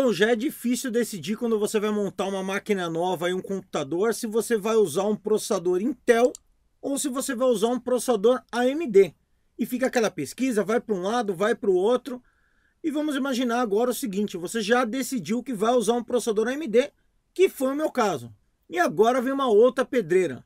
Bom, já é difícil decidir quando você vai montar uma máquina nova e um computador se você vai usar um processador Intel ou se você vai usar um processador AMD. E fica aquela pesquisa, vai para um lado, vai para o outro. E vamos imaginar agora o seguinte, você já decidiu que vai usar um processador AMD, que foi o meu caso. E agora vem uma outra pedreira.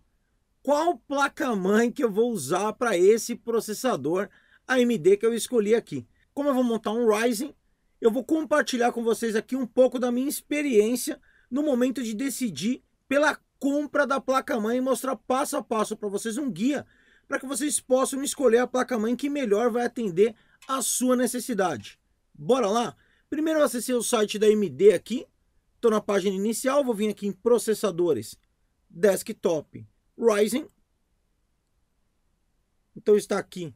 Qual placa-mãe que eu vou usar para esse processador AMD que eu escolhi aqui? Como eu vou montar um Ryzen, eu vou compartilhar com vocês aqui um pouco da minha experiência no momento de decidir pela compra da placa-mãe e mostrar passo a passo para vocês um guia para que vocês possam escolher a placa-mãe que melhor vai atender a sua necessidade. Bora lá? Primeiro eu acessei o site da AMD aqui, estou na página inicial, vou vir aqui em processadores, desktop, Ryzen. Então está aqui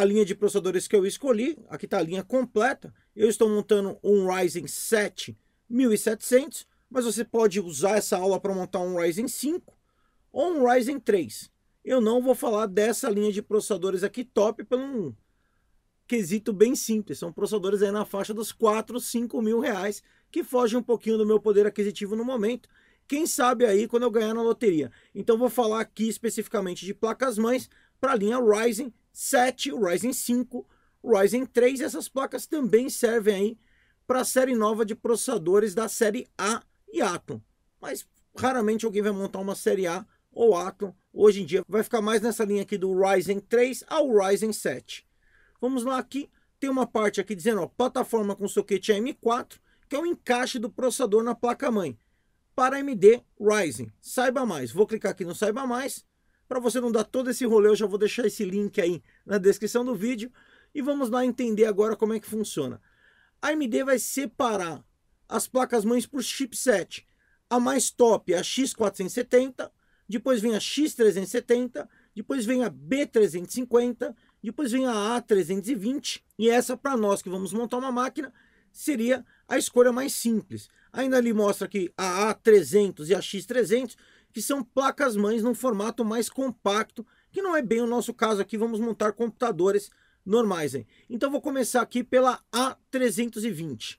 a linha de processadores que eu escolhi. Aqui está a linha completa. Eu estou montando um Ryzen 7 1700, mas você pode usar essa aula para montar um Ryzen 5 ou um Ryzen 3. Eu não vou falar dessa linha de processadores aqui top pelo quesito bem simples. São processadores aí na faixa dos 4, 5 mil reais, que foge um pouquinho do meu poder aquisitivo no momento. Quem sabe aí quando eu ganhar na loteria. Então vou falar aqui especificamente de placas-mães para a linha Ryzen 7, Ryzen 5, Ryzen 3. E essas placas também servem aí para a série nova de processadores da série A e Atom. Mas raramente alguém vai montar uma série A ou Atom. Hoje em dia vai ficar mais nessa linha aqui do Ryzen 3 ao Ryzen 7. Vamos lá aqui, tem uma parte aqui dizendo, ó, plataforma com soquete AM4, que é o encaixe do processador na placa-mãe. Para AMD Ryzen, saiba mais. Vou clicar aqui no saiba mais para você não dar todo esse rolê, eu já vou deixar esse link aí na descrição do vídeo e vamos lá entender agora como é que funciona. A AMD vai separar as placas mães por chipset. A mais top é a X470, depois vem a X370, depois vem a B350, depois vem a A320 e essa para nós que vamos montar uma máquina seria a escolha mais simples. Ainda ali mostra que a A300 e a X300 que são placas-mães num formato mais compacto, que não é bem o nosso caso aqui, vamos montar computadores normais. Hein? Então vou começar aqui pela A320.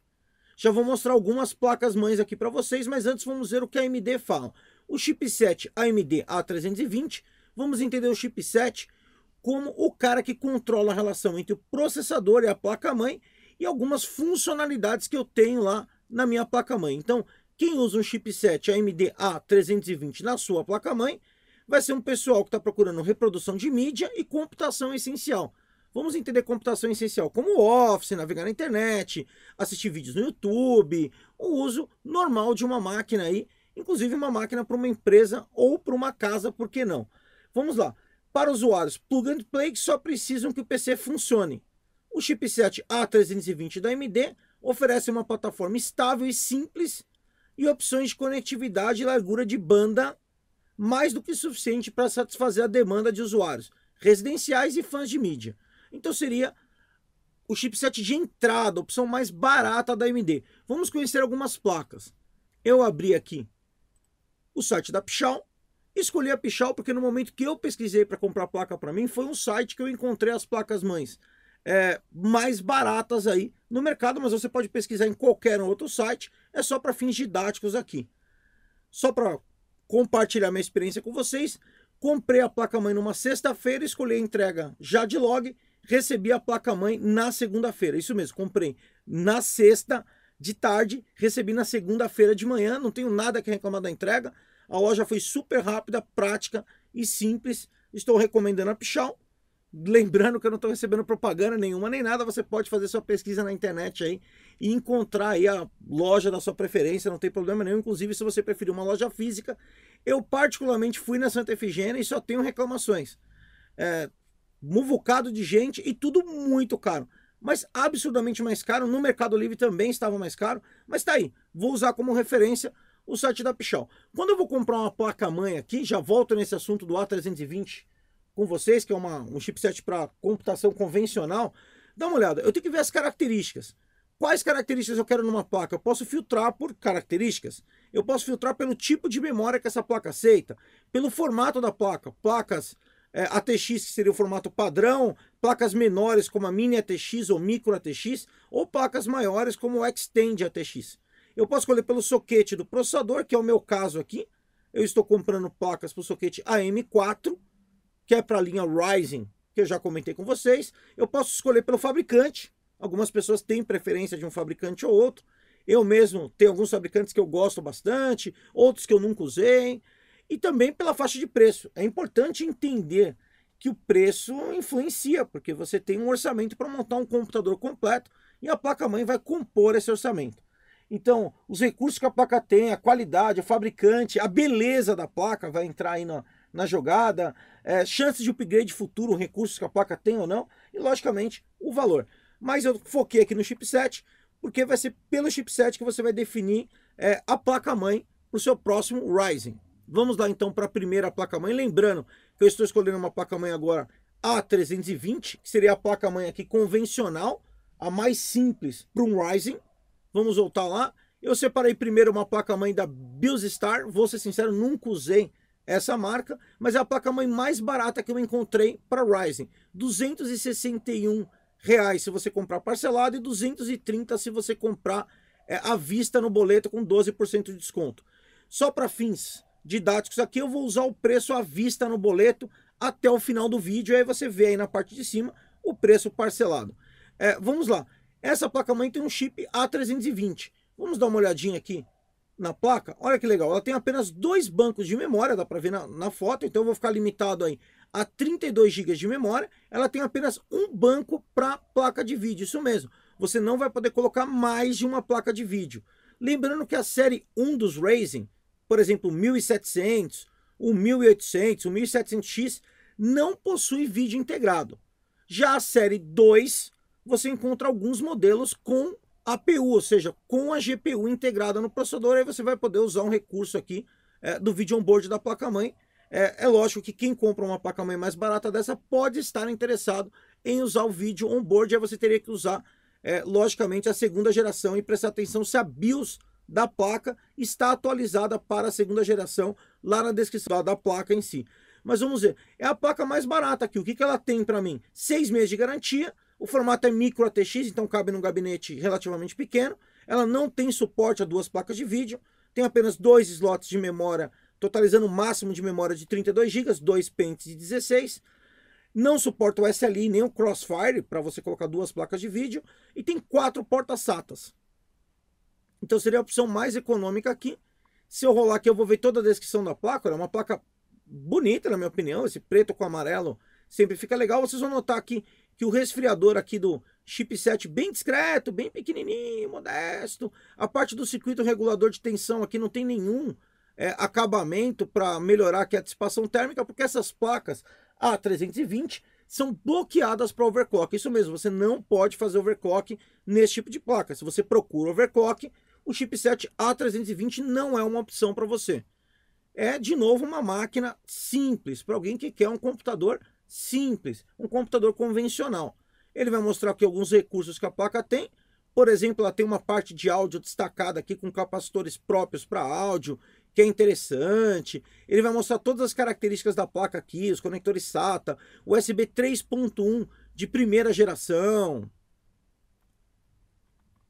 Já vou mostrar algumas placas-mães aqui para vocês, mas antes vamos ver o que a AMD fala. O chipset AMD A320, vamos entender o chipset como o cara que controla a relação entre o processador e a placa-mãe e algumas funcionalidades que eu tenho lá na minha placa-mãe. Então, quem usa um chipset AMD A320 na sua placa-mãe vai ser um pessoal que está procurando reprodução de mídia e computação essencial. Vamos entender computação essencial como Office, navegar na internet, assistir vídeos no YouTube, o uso normal de uma máquina aí, inclusive uma máquina para uma empresa ou para uma casa, por que não? Vamos lá. Para usuários plug and play que só precisam que o PC funcione. O chipset A320 da AMD oferece uma plataforma estável e simples e opções de conectividade e largura de banda mais do que suficiente para satisfazer a demanda de usuários residenciais e fãs de mídia. Então seria o chipset de entrada, a opção mais barata da AMD. Vamos conhecer algumas placas. Eu abri aqui o site da Pichal, escolhi a Pichal porque no momento que eu pesquisei para comprar placa para mim, foi um site que eu encontrei as placas mães é, mais baratas aí no mercado, mas você pode pesquisar em qualquer outro site é só para fins didáticos aqui. Só para compartilhar minha experiência com vocês. Comprei a placa-mãe numa sexta-feira, escolhi a entrega já de log, recebi a placa-mãe na segunda-feira. Isso mesmo, comprei na sexta de tarde, recebi na segunda-feira de manhã, não tenho nada que reclamar da entrega. A loja foi super rápida, prática e simples. Estou recomendando a Pichal. Lembrando que eu não estou recebendo propaganda nenhuma nem nada, você pode fazer sua pesquisa na internet aí e encontrar aí a loja da sua preferência, não tem problema nenhum. Inclusive, se você preferir uma loja física, eu particularmente fui na Santa Efigênia e só tenho reclamações. É, muvucado de gente e tudo muito caro. Mas absurdamente mais caro. No Mercado Livre também estava mais caro. Mas tá aí, vou usar como referência o site da Pichal. Quando eu vou comprar uma placa-mãe aqui, já volto nesse assunto do A320 com vocês, que é uma, um chipset para computação convencional, dá uma olhada. Eu tenho que ver as características. Quais características eu quero numa placa? Eu posso filtrar por características. Eu posso filtrar pelo tipo de memória que essa placa aceita, pelo formato da placa. Placas é, ATX, que seria o formato padrão, placas menores como a mini ATX ou micro ATX, ou placas maiores como o Extend ATX. Eu posso escolher pelo soquete do processador, que é o meu caso aqui. Eu estou comprando placas para o soquete AM4, que é para a linha Ryzen, que eu já comentei com vocês. Eu posso escolher pelo fabricante, Algumas pessoas têm preferência de um fabricante ou outro. Eu mesmo tenho alguns fabricantes que eu gosto bastante, outros que eu nunca usei. E também pela faixa de preço. É importante entender que o preço influencia, porque você tem um orçamento para montar um computador completo e a placa-mãe vai compor esse orçamento. Então, os recursos que a placa tem, a qualidade, o fabricante, a beleza da placa vai entrar aí na, na jogada, é, chances de upgrade futuro, recursos que a placa tem ou não, e logicamente o valor mas eu foquei aqui no chipset, porque vai ser pelo chipset que você vai definir é, a placa-mãe para o seu próximo Ryzen. Vamos lá então para a primeira placa-mãe, lembrando que eu estou escolhendo uma placa-mãe agora A320, que seria a placa-mãe aqui convencional, a mais simples para um Ryzen. Vamos voltar lá. Eu separei primeiro uma placa-mãe da BuildStar, vou ser sincero, nunca usei essa marca, mas é a placa-mãe mais barata que eu encontrei para Ryzen. 261 reais se você comprar parcelado e 230 se você comprar é, à vista no boleto com 12% de desconto. Só para fins didáticos aqui, eu vou usar o preço à vista no boleto até o final do vídeo. Aí você vê aí na parte de cima o preço parcelado. É, vamos lá. Essa placa-mãe tem um chip A320. Vamos dar uma olhadinha aqui na placa. Olha que legal. Ela tem apenas dois bancos de memória, dá para ver na, na foto. Então eu vou ficar limitado aí a 32 GB de memória, ela tem apenas um banco para placa de vídeo, isso mesmo. Você não vai poder colocar mais de uma placa de vídeo. Lembrando que a série 1 dos Ryzen, por exemplo, 1700, o 1800, o 1700X, não possui vídeo integrado. Já a série 2, você encontra alguns modelos com APU, ou seja, com a GPU integrada no processador, aí você vai poder usar um recurso aqui é, do vídeo onboard da placa-mãe, é, é lógico que quem compra uma placa-mãe mais barata dessa pode estar interessado em usar o vídeo on-board, aí você teria que usar, é, logicamente, a segunda geração e prestar atenção se a BIOS da placa está atualizada para a segunda geração lá na descrição da placa em si. Mas vamos ver, é a placa mais barata aqui, o que, que ela tem para mim? Seis meses de garantia, o formato é micro ATX, então cabe num gabinete relativamente pequeno, ela não tem suporte a duas placas de vídeo, tem apenas dois slots de memória totalizando o um máximo de memória de 32 GB, dois pentes de 16 não suporta o SLI nem o Crossfire para você colocar duas placas de vídeo e tem quatro portas SATAs. Então seria a opção mais econômica aqui. Se eu rolar aqui, eu vou ver toda a descrição da placa. É uma placa bonita, na minha opinião. Esse preto com amarelo sempre fica legal. Vocês vão notar aqui que o resfriador aqui do chipset bem discreto, bem pequenininho, modesto. A parte do circuito regulador de tensão aqui não tem nenhum é, acabamento para melhorar aqui a dissipação térmica, porque essas placas A320 são bloqueadas para overclock. Isso mesmo, você não pode fazer overclock nesse tipo de placa. Se você procura overclock, o chipset A320 não é uma opção para você. É, de novo, uma máquina simples, para alguém que quer um computador simples, um computador convencional. Ele vai mostrar aqui alguns recursos que a placa tem. Por exemplo, ela tem uma parte de áudio destacada aqui com capacitores próprios para áudio que é interessante. Ele vai mostrar todas as características da placa aqui, os conectores SATA, USB 3.1 de primeira geração.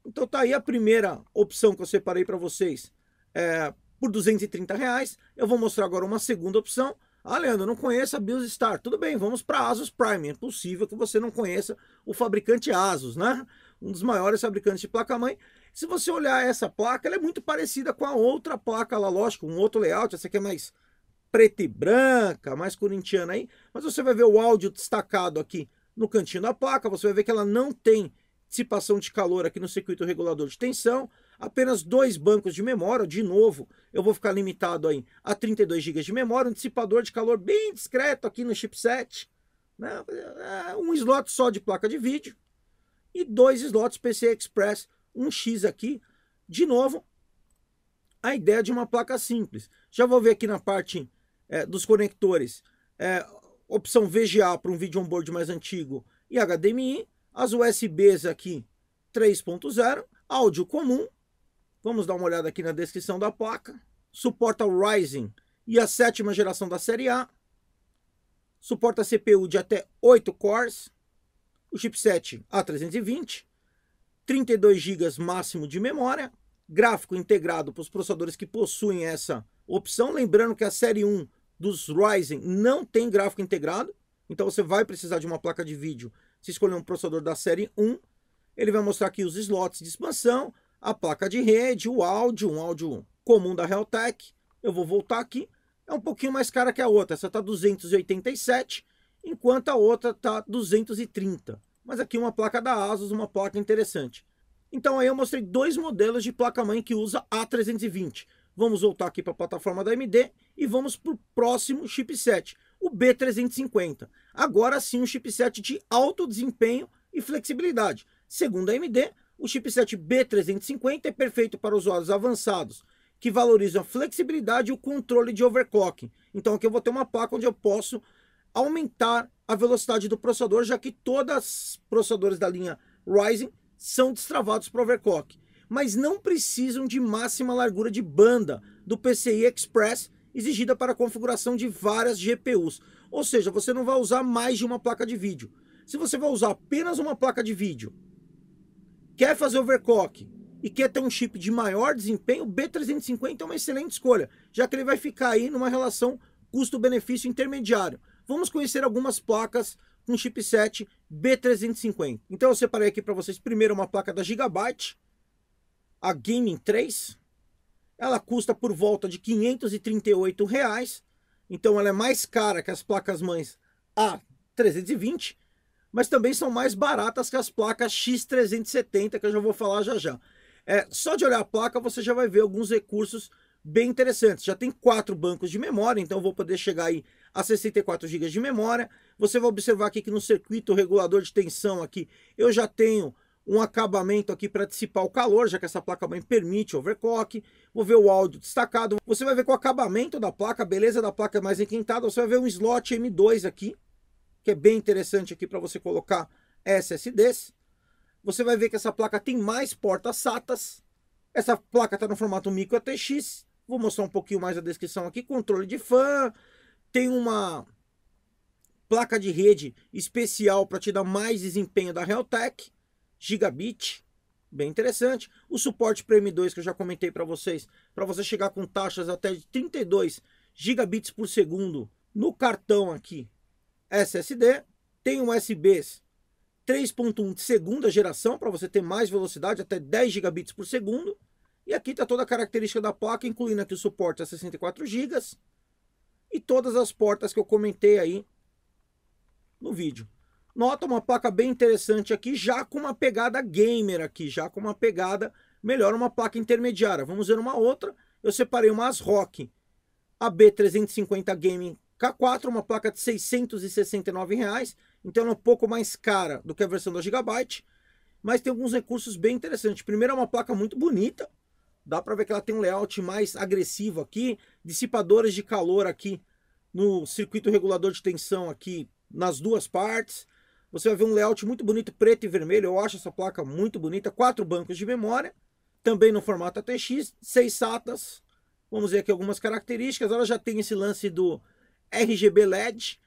Então tá aí a primeira opção que eu separei para vocês é, por 230 reais. Eu vou mostrar agora uma segunda opção. Ah, Leandro, não conheço a BIOS Star. Tudo bem, vamos para Asus Prime. É possível que você não conheça o fabricante Asus, né? Um dos maiores fabricantes de placa-mãe. Se você olhar essa placa, ela é muito parecida com a outra placa lá, lógico, um outro layout. Essa aqui é mais preta e branca, mais corintiana aí. Mas você vai ver o áudio destacado aqui no cantinho da placa. Você vai ver que ela não tem dissipação de calor aqui no circuito regulador de tensão. Apenas dois bancos de memória. De novo, eu vou ficar limitado aí a 32 GB de memória. Um dissipador de calor bem discreto aqui no chipset. Né? É, um slot só de placa de vídeo. E dois slots PCI Express um X aqui. De novo, a ideia de uma placa simples. Já vou ver aqui na parte é, dos conectores, é, opção VGA para um vídeo onboard mais antigo e HDMI, as USBs aqui 3.0, áudio comum, vamos dar uma olhada aqui na descrição da placa, suporta o Ryzen e a sétima geração da série A, suporta CPU de até 8 cores, o chipset A320, 32 GB máximo de memória, gráfico integrado para os processadores que possuem essa opção. Lembrando que a série 1 dos Ryzen não tem gráfico integrado, então você vai precisar de uma placa de vídeo se escolher um processador da série 1. Ele vai mostrar aqui os slots de expansão, a placa de rede, o áudio, um áudio comum da Realtek. Eu vou voltar aqui. É um pouquinho mais cara que a outra. Essa está 287, enquanto a outra está 230 mas aqui uma placa da ASUS, uma placa interessante. Então aí eu mostrei dois modelos de placa-mãe que usa A320. Vamos voltar aqui para a plataforma da AMD e vamos para o próximo chipset, o B350. Agora sim um chipset de alto desempenho e flexibilidade. Segundo a AMD, o chipset B350 é perfeito para usuários avançados que valorizam a flexibilidade e o controle de overclocking. Então aqui eu vou ter uma placa onde eu posso aumentar a velocidade do processador, já que todas os processadores da linha Ryzen são destravados para overclock, mas não precisam de máxima largura de banda do PCI Express exigida para a configuração de várias GPUs. Ou seja, você não vai usar mais de uma placa de vídeo. Se você vai usar apenas uma placa de vídeo, quer fazer overclock e quer ter um chip de maior desempenho, o B350 é uma excelente escolha, já que ele vai ficar aí numa relação custo-benefício intermediário vamos conhecer algumas placas com chipset B350. Então eu separei aqui para vocês primeiro uma placa da Gigabyte, a Gaming 3. Ela custa por volta de 538 reais, então ela é mais cara que as placas mães A320, mas também são mais baratas que as placas X370, que eu já vou falar já já. É, só de olhar a placa você já vai ver alguns recursos bem interessantes. Já tem quatro bancos de memória, então vou poder chegar aí a 64 GB de memória. Você vai observar aqui que no circuito regulador de tensão aqui, eu já tenho um acabamento aqui para dissipar o calor, já que essa placa mãe permite overclock. Vou ver o áudio destacado. Você vai ver com o acabamento da placa, a beleza da placa mais requintada. Você vai ver um slot M2 aqui, que é bem interessante aqui para você colocar SSDs. Você vai ver que essa placa tem mais portas SATAs. Essa placa está no formato micro ATX. Vou mostrar um pouquinho mais a descrição aqui. Controle de fã, tem uma placa de rede especial para te dar mais desempenho da Realtek, gigabit, bem interessante. O suporte para M2 que eu já comentei para vocês, para você chegar com taxas até de 32 gigabits por segundo no cartão aqui SSD. Tem USBs 3.1 de segunda geração para você ter mais velocidade, até 10 gigabits por segundo. E aqui está toda a característica da placa, incluindo aqui o suporte a 64 gigas e todas as portas que eu comentei aí no vídeo. Nota uma placa bem interessante aqui, já com uma pegada gamer aqui, já com uma pegada melhor, uma placa intermediária. Vamos ver uma outra, eu separei uma ASRock AB350 Gaming K4, uma placa de 669 reais, então é um pouco mais cara do que a versão da Gigabyte, mas tem alguns recursos bem interessantes. Primeiro é uma placa muito bonita, Dá para ver que ela tem um layout mais agressivo aqui, dissipadores de calor aqui no circuito regulador de tensão aqui nas duas partes. Você vai ver um layout muito bonito, preto e vermelho. Eu acho essa placa muito bonita. Quatro bancos de memória, também no formato ATX, seis SATAs. Vamos ver aqui algumas características. Ela já tem esse lance do RGB LED,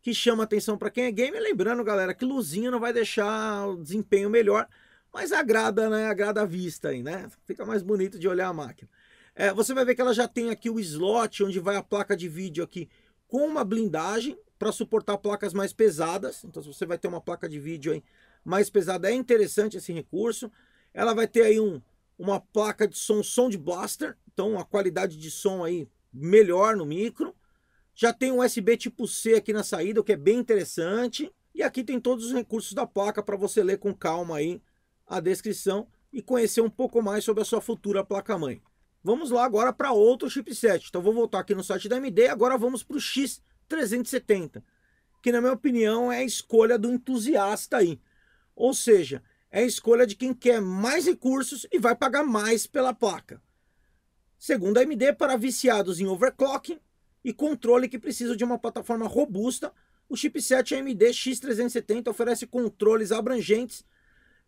que chama atenção para quem é gamer. Lembrando, galera, que luzinha não vai deixar o desempenho melhor mas agrada, né? Agrada a vista aí, né? Fica mais bonito de olhar a máquina. É, você vai ver que ela já tem aqui o slot onde vai a placa de vídeo aqui com uma blindagem para suportar placas mais pesadas. Então, se você vai ter uma placa de vídeo aí mais pesada, é interessante esse recurso. Ela vai ter aí um, uma placa de som Sound Blaster, então a qualidade de som aí melhor no micro. Já tem um USB tipo C aqui na saída, o que é bem interessante. E aqui tem todos os recursos da placa para você ler com calma aí a descrição e conhecer um pouco mais sobre a sua futura placa-mãe. Vamos lá agora para outro chipset. Então vou voltar aqui no site da AMD, agora vamos para o X370, que na minha opinião é a escolha do entusiasta aí. Ou seja, é a escolha de quem quer mais recursos e vai pagar mais pela placa. Segundo a AMD, para viciados em overclocking e controle que precisa de uma plataforma robusta, o chipset AMD X370 oferece controles abrangentes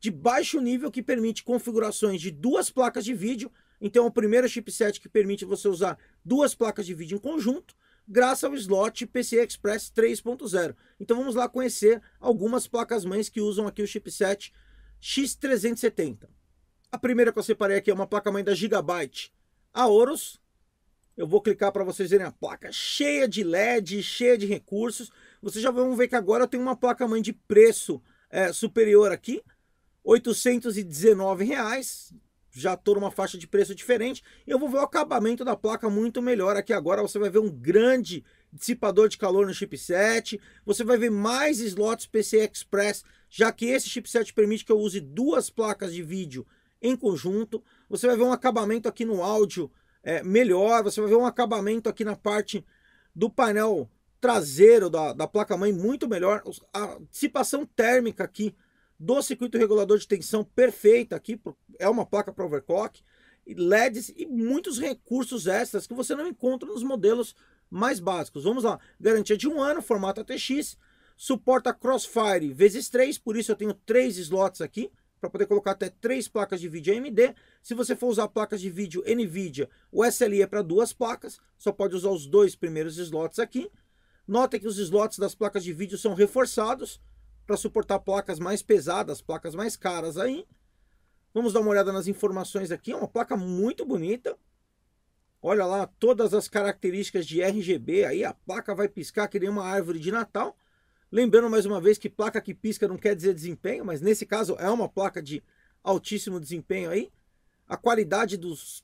de baixo nível que permite configurações de duas placas de vídeo. Então, o primeiro chipset que permite você usar duas placas de vídeo em conjunto, graças ao slot PCI Express 3.0. Então, vamos lá conhecer algumas placas-mães que usam aqui o chipset X370. A primeira que eu separei aqui é uma placa-mãe da Gigabyte, a Eu vou clicar para vocês verem a placa cheia de LED, cheia de recursos. Vocês já vão ver que agora eu tenho uma placa-mãe de preço é, superior aqui. 819 reais, já estou numa faixa de preço diferente. Eu vou ver o acabamento da placa muito melhor aqui agora. Você vai ver um grande dissipador de calor no chipset. Você vai ver mais slots PCI Express, já que esse chipset permite que eu use duas placas de vídeo em conjunto. Você vai ver um acabamento aqui no áudio é, melhor. Você vai ver um acabamento aqui na parte do painel traseiro da, da placa-mãe muito melhor. A dissipação térmica aqui do circuito regulador de tensão perfeita aqui, é uma placa para overclock, LEDs e muitos recursos extras que você não encontra nos modelos mais básicos. Vamos lá, garantia de um ano, formato ATX, suporta Crossfire vezes 3, por isso eu tenho três slots aqui, para poder colocar até três placas de vídeo AMD. Se você for usar placas de vídeo NVIDIA, o SLI é para duas placas, só pode usar os dois primeiros slots aqui. Nota que os slots das placas de vídeo são reforçados, para suportar placas mais pesadas, placas mais caras aí. Vamos dar uma olhada nas informações aqui. É uma placa muito bonita. Olha lá todas as características de RGB aí. A placa vai piscar que nem uma árvore de Natal. Lembrando mais uma vez que placa que pisca não quer dizer desempenho, mas nesse caso é uma placa de altíssimo desempenho aí. A qualidade dos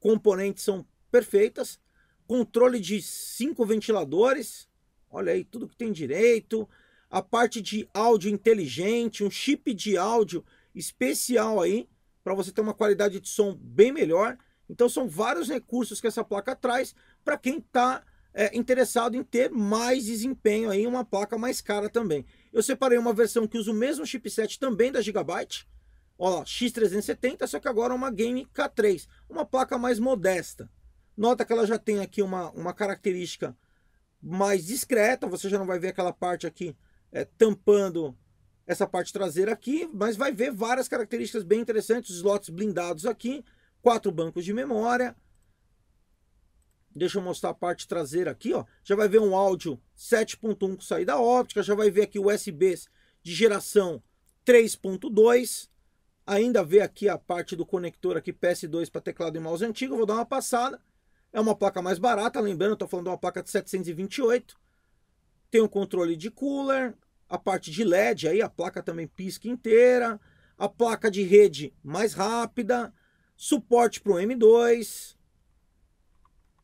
componentes são perfeitas. Controle de cinco ventiladores. Olha aí, tudo que tem direito a parte de áudio inteligente, um chip de áudio especial aí para você ter uma qualidade de som bem melhor. Então são vários recursos que essa placa traz para quem está é, interessado em ter mais desempenho aí, uma placa mais cara também. Eu separei uma versão que usa o mesmo chipset também da Gigabyte, ó, X370, só que agora é uma Game K3, uma placa mais modesta. Nota que ela já tem aqui uma, uma característica mais discreta, você já não vai ver aquela parte aqui é, tampando essa parte traseira aqui, mas vai ver várias características bem interessantes, slots blindados aqui, quatro bancos de memória. Deixa eu mostrar a parte traseira aqui, ó. Já vai ver um áudio 7.1 com saída óptica, já vai ver aqui USBs de geração 3.2. Ainda vê aqui a parte do conector aqui PS2 para teclado e mouse antigo, vou dar uma passada. É uma placa mais barata, lembrando, estou falando de uma placa de 728 tem o controle de cooler, a parte de LED, aí a placa também pisca inteira, a placa de rede mais rápida, suporte para o M2,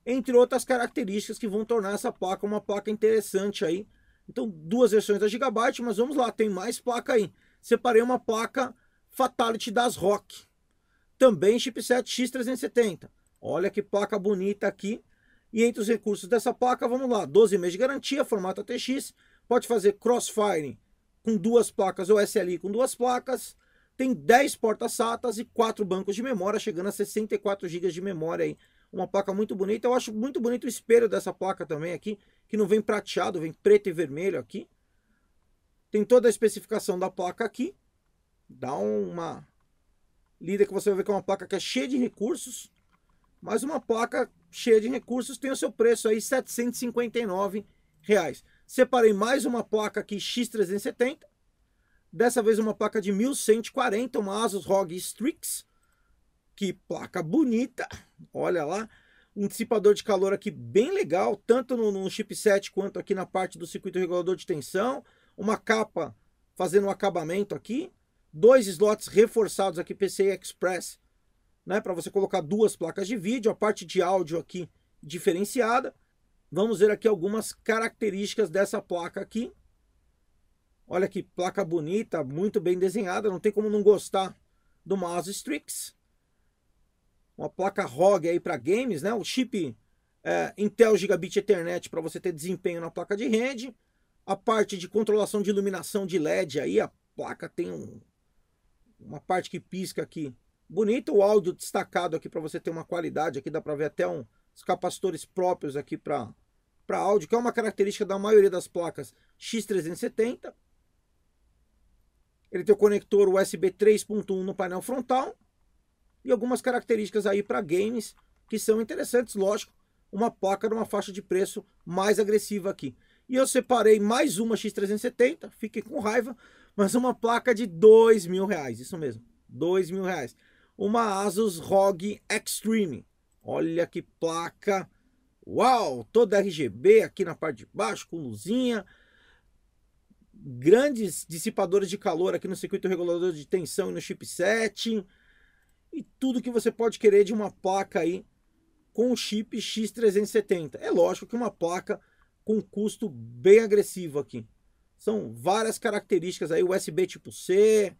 entre outras características que vão tornar essa placa uma placa interessante aí. Então, duas versões da Gigabyte, mas vamos lá, tem mais placa aí. Separei uma placa Fatality das Rock, também chipset X370. Olha que placa bonita aqui, e entre os recursos dessa placa, vamos lá, 12 meses de garantia, formato ATX, pode fazer crossfire com duas placas ou SLI com duas placas, tem 10 portas SATAs e 4 bancos de memória, chegando a 64 GB de memória aí. Uma placa muito bonita, eu acho muito bonito o espelho dessa placa também aqui, que não vem prateado, vem preto e vermelho aqui. Tem toda a especificação da placa aqui, dá uma lida que você vai ver que é uma placa que é cheia de recursos, mas uma placa cheia de recursos tem o seu preço aí, R$ 759. Reais. Separei mais uma placa aqui, X370. Dessa vez uma placa de 1140, uma Asus ROG Strix. Que placa bonita, olha lá. Um dissipador de calor aqui bem legal, tanto no, no chipset quanto aqui na parte do circuito regulador de tensão. Uma capa fazendo um acabamento aqui. Dois slots reforçados aqui, PCI Express né, para você colocar duas placas de vídeo, a parte de áudio aqui diferenciada. Vamos ver aqui algumas características dessa placa aqui. Olha que placa bonita, muito bem desenhada, não tem como não gostar do Mouse Strix. Uma placa ROG aí para games, né? O chip é, Intel Gigabit Ethernet para você ter desempenho na placa de rede. A parte de controlação de iluminação de LED aí, a placa tem um, uma parte que pisca aqui Bonito o áudio destacado aqui para você ter uma qualidade. Aqui dá para ver até um, os capacitores próprios aqui para áudio, que é uma característica da maioria das placas X370. Ele tem o conector USB 3.1 no painel frontal e algumas características aí para games que são interessantes, lógico. Uma placa numa faixa de preço mais agressiva aqui. E eu separei mais uma X370, fique com raiva, mas uma placa de dois mil reais, isso mesmo, dois mil reais uma Asus ROG Extreme. Olha que placa! Uau! Toda RGB aqui na parte de baixo, com luzinha. Grandes dissipadores de calor aqui no circuito regulador de tensão e no chipset. E tudo que você pode querer de uma placa aí com chip X370. É lógico que uma placa com custo bem agressivo aqui. São várias características aí, USB tipo C,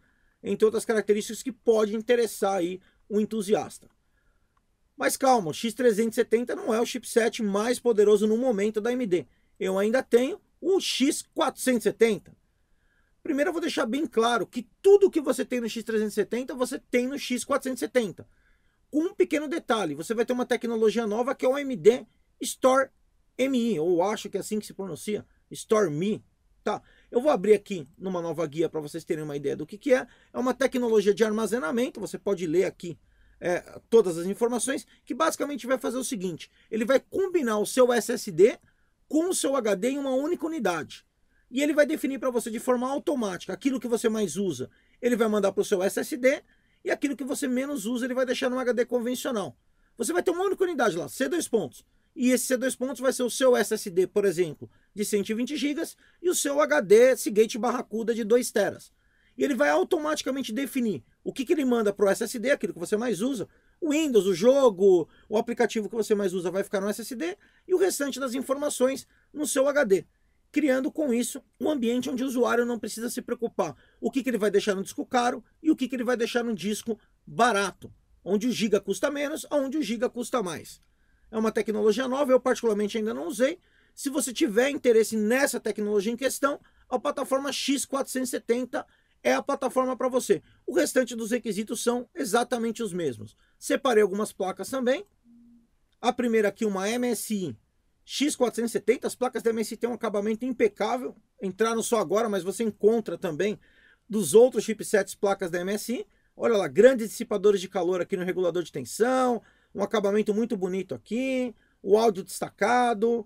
entre outras características que pode interessar aí o entusiasta. Mas calma, o X370 não é o chipset mais poderoso no momento da AMD. Eu ainda tenho o X470. Primeiro eu vou deixar bem claro que tudo que você tem no X370, você tem no X470. Com um pequeno detalhe, você vai ter uma tecnologia nova que é o AMD Store MI, ou acho que é assim que se pronuncia, Store Mi, tá? Eu vou abrir aqui numa nova guia para vocês terem uma ideia do que, que é. É uma tecnologia de armazenamento, você pode ler aqui é, todas as informações, que basicamente vai fazer o seguinte: ele vai combinar o seu SSD com o seu HD em uma única unidade. E ele vai definir para você de forma automática aquilo que você mais usa, ele vai mandar para o seu SSD, e aquilo que você menos usa, ele vai deixar no HD convencional. Você vai ter uma única unidade lá, C2 pontos. E esse C2 pontos vai ser o seu SSD, por exemplo, de 120 GB e o seu HD Seagate Barracuda de 2 teras. E ele vai automaticamente definir o que, que ele manda para o SSD, aquilo que você mais usa, o Windows, o jogo, o aplicativo que você mais usa vai ficar no SSD e o restante das informações no seu HD, criando com isso um ambiente onde o usuário não precisa se preocupar o que, que ele vai deixar no disco caro e o que, que ele vai deixar no disco barato, onde o giga custa menos, onde o giga custa mais. É uma tecnologia nova, eu particularmente ainda não usei, se você tiver interesse nessa tecnologia em questão, a plataforma X470 é a plataforma para você. O restante dos requisitos são exatamente os mesmos. Separei algumas placas também. A primeira aqui, uma MSI X470. As placas da MSI têm um acabamento impecável. Entraram só agora, mas você encontra também dos outros chipsets placas da MSI. Olha lá, grandes dissipadores de calor aqui no regulador de tensão. Um acabamento muito bonito aqui. O áudio destacado.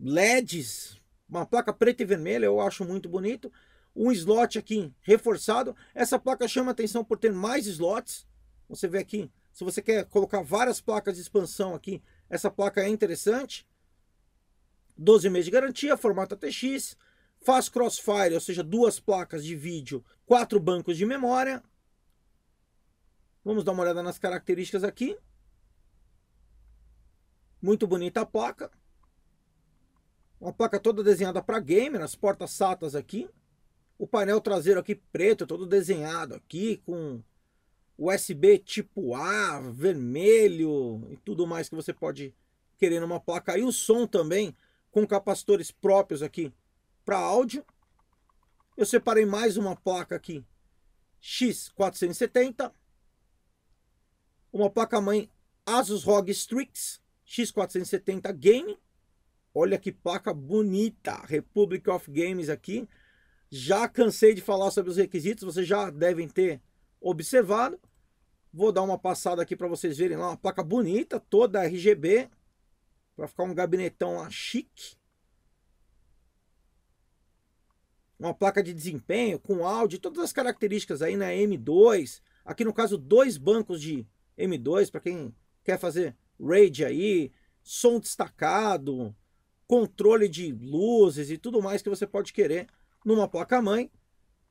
LEDs, uma placa preta e vermelha, eu acho muito bonito. Um slot aqui reforçado. Essa placa chama atenção por ter mais slots. Você vê aqui, se você quer colocar várias placas de expansão aqui, essa placa é interessante. 12 meses de garantia, formato ATX, faz crossfire, ou seja, duas placas de vídeo, quatro bancos de memória. Vamos dar uma olhada nas características aqui. Muito bonita a placa. Uma placa toda desenhada para gamer, as portas SATAs aqui. O painel traseiro aqui preto, todo desenhado aqui, com USB tipo A, vermelho e tudo mais que você pode querer numa placa. E o som também, com capacitores próprios aqui para áudio. Eu separei mais uma placa aqui, X470. Uma placa-mãe Asus ROG Strix X470 Game. Olha que placa bonita, Republic of Games aqui. Já cansei de falar sobre os requisitos, vocês já devem ter observado. Vou dar uma passada aqui para vocês verem lá, uma placa bonita, toda RGB, para ficar um gabinetão lá chique. Uma placa de desempenho com áudio, todas as características aí, né? M2, aqui no caso dois bancos de M2 para quem quer fazer RAID aí, som destacado, controle de luzes e tudo mais que você pode querer numa placa-mãe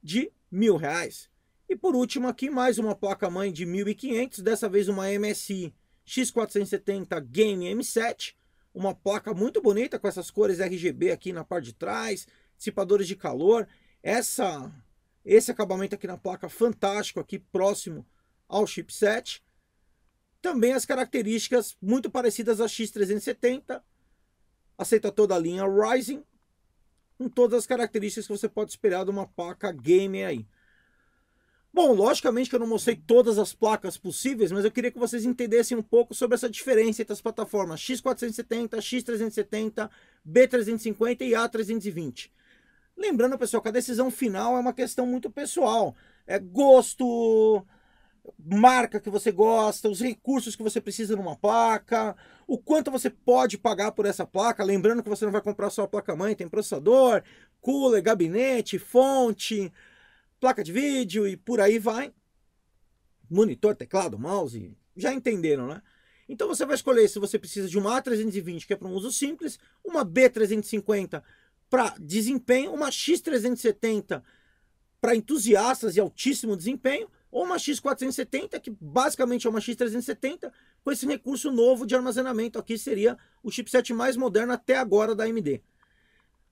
de mil reais. E por último aqui, mais uma placa-mãe de 1.500, dessa vez uma MSI X470 Game M7, uma placa muito bonita com essas cores RGB aqui na parte de trás, dissipadores de calor, essa, esse acabamento aqui na placa fantástico, aqui próximo ao chipset. Também as características muito parecidas à X370, aceita toda a linha Ryzen, com todas as características que você pode esperar de uma placa gamer aí. Bom, logicamente que eu não mostrei todas as placas possíveis, mas eu queria que vocês entendessem um pouco sobre essa diferença entre as plataformas X470, X370, B350 e A320. Lembrando, pessoal, que a decisão final é uma questão muito pessoal. É gosto, marca que você gosta, os recursos que você precisa numa placa, o quanto você pode pagar por essa placa, lembrando que você não vai comprar só a placa-mãe, tem processador, cooler, gabinete, fonte, placa de vídeo e por aí vai. Monitor, teclado, mouse, já entenderam, né? Então você vai escolher se você precisa de uma A320, que é para um uso simples, uma B350 para desempenho, uma X370 para entusiastas e altíssimo desempenho, ou uma X470, que basicamente é uma X370, com esse recurso novo de armazenamento aqui, seria o chipset mais moderno até agora da AMD.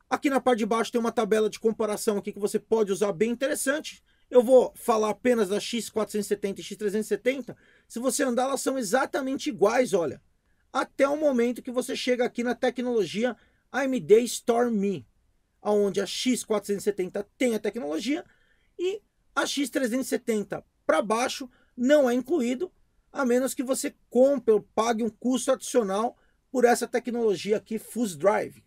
Aqui na parte de baixo tem uma tabela de comparação aqui que você pode usar bem interessante. Eu vou falar apenas da X470 e X370. Se você andar, elas são exatamente iguais, olha. Até o momento que você chega aqui na tecnologia AMD Storm Me, onde a X470 tem a tecnologia e a X370 para baixo não é incluído, a menos que você compre ou pague um custo adicional por essa tecnologia aqui, Fuse Drive.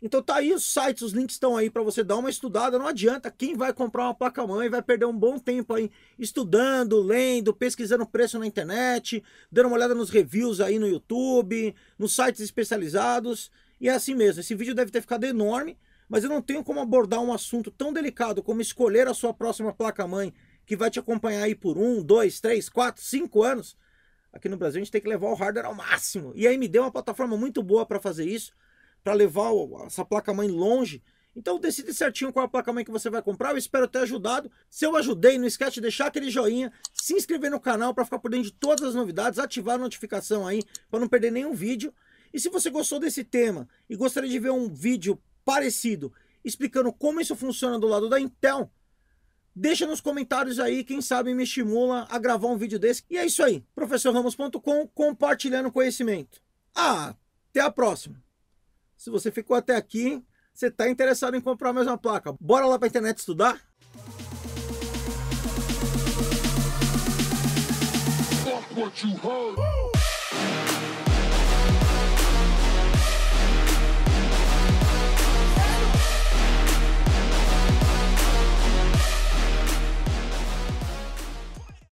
Então tá aí os sites, os links estão aí para você dar uma estudada. Não adianta, quem vai comprar uma placa-mãe vai perder um bom tempo aí estudando, lendo, pesquisando preço na internet, dando uma olhada nos reviews aí no YouTube, nos sites especializados. E é assim mesmo, esse vídeo deve ter ficado enorme, mas eu não tenho como abordar um assunto tão delicado como escolher a sua próxima placa-mãe que vai te acompanhar aí por um, dois, três, quatro, cinco anos. Aqui no Brasil a gente tem que levar o hardware ao máximo. E a AMD é uma plataforma muito boa para fazer isso, para levar essa placa-mãe longe. Então decide certinho qual a placa-mãe que você vai comprar. Eu espero ter ajudado. Se eu ajudei, não esquece de deixar aquele joinha, se inscrever no canal para ficar por dentro de todas as novidades, ativar a notificação aí para não perder nenhum vídeo. E se você gostou desse tema e gostaria de ver um vídeo parecido explicando como isso funciona do lado da Intel, Deixa nos comentários aí, quem sabe me estimula a gravar um vídeo desse. E é isso aí, professorramos.com, compartilhando conhecimento. Ah, até a próxima. Se você ficou até aqui, você está interessado em comprar mais uma placa. Bora lá para a internet estudar? what you heard.